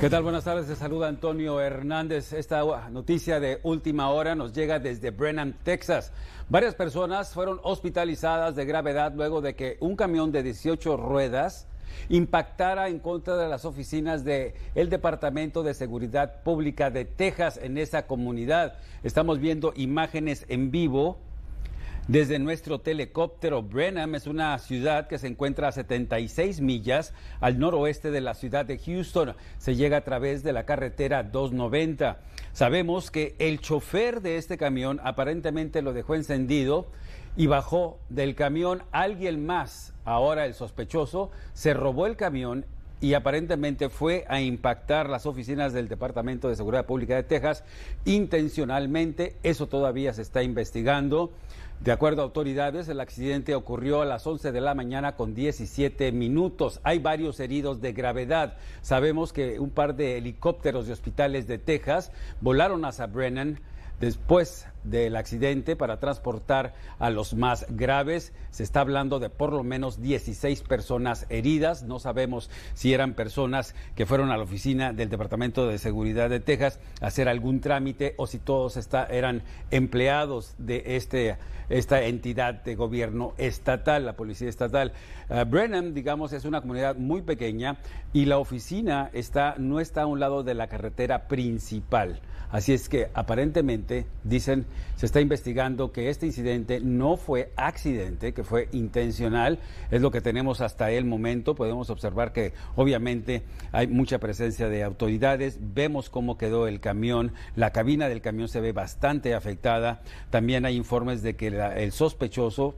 ¿Qué tal? Buenas tardes, te saluda Antonio Hernández. Esta noticia de última hora nos llega desde Brenham, Texas. Varias personas fueron hospitalizadas de gravedad luego de que un camión de 18 ruedas impactara en contra de las oficinas del Departamento de Seguridad Pública de Texas en esa comunidad. Estamos viendo imágenes en vivo desde nuestro telecóptero, Brenham es una ciudad que se encuentra a 76 millas al noroeste de la ciudad de Houston. Se llega a través de la carretera 290. Sabemos que el chofer de este camión aparentemente lo dejó encendido y bajó del camión alguien más. Ahora el sospechoso se robó el camión y aparentemente fue a impactar las oficinas del Departamento de Seguridad Pública de Texas intencionalmente. Eso todavía se está investigando. De acuerdo a autoridades, el accidente ocurrió a las 11 de la mañana con 17 minutos. Hay varios heridos de gravedad. Sabemos que un par de helicópteros de hospitales de Texas volaron hacia Brennan. Después del accidente para transportar a los más graves. Se está hablando de por lo menos 16 personas heridas. No sabemos si eran personas que fueron a la oficina del Departamento de Seguridad de Texas a hacer algún trámite o si todos eran empleados de este, esta entidad de gobierno estatal, la policía estatal. Ah, Brenham, digamos, es una comunidad muy pequeña y la oficina está, no está a un lado de la carretera principal. Así es que aparentemente, dicen, se está investigando que este incidente no fue accidente, que fue intencional. Es lo que tenemos hasta el momento. Podemos observar que obviamente hay mucha presencia de autoridades. Vemos cómo quedó el camión. La cabina del camión se ve bastante afectada. También hay informes de que el sospechoso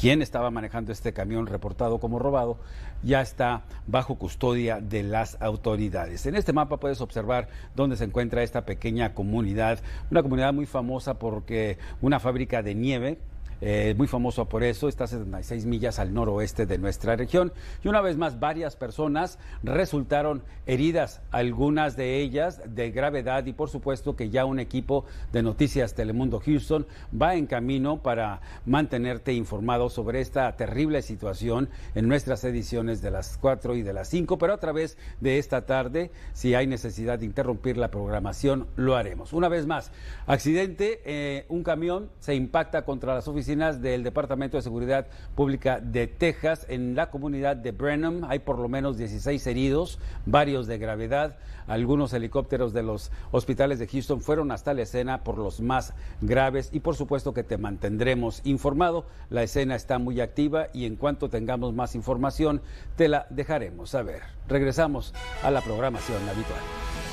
quien estaba manejando este camión reportado como robado, ya está bajo custodia de las autoridades. En este mapa puedes observar dónde se encuentra esta pequeña comunidad, una comunidad muy famosa porque una fábrica de nieve eh, muy famoso por eso, está a 76 millas al noroeste de nuestra región. Y una vez más, varias personas resultaron heridas, algunas de ellas de gravedad y por supuesto que ya un equipo de noticias Telemundo Houston va en camino para mantenerte informado sobre esta terrible situación en nuestras ediciones de las 4 y de las 5, pero a través de esta tarde, si hay necesidad de interrumpir la programación, lo haremos. Una vez más, accidente, eh, un camión se impacta contra las oficinas del Departamento de Seguridad Pública de Texas. En la comunidad de Brenham hay por lo menos 16 heridos, varios de gravedad. Algunos helicópteros de los hospitales de Houston fueron hasta la escena por los más graves y por supuesto que te mantendremos informado. La escena está muy activa y en cuanto tengamos más información te la dejaremos saber. Regresamos a la programación habitual.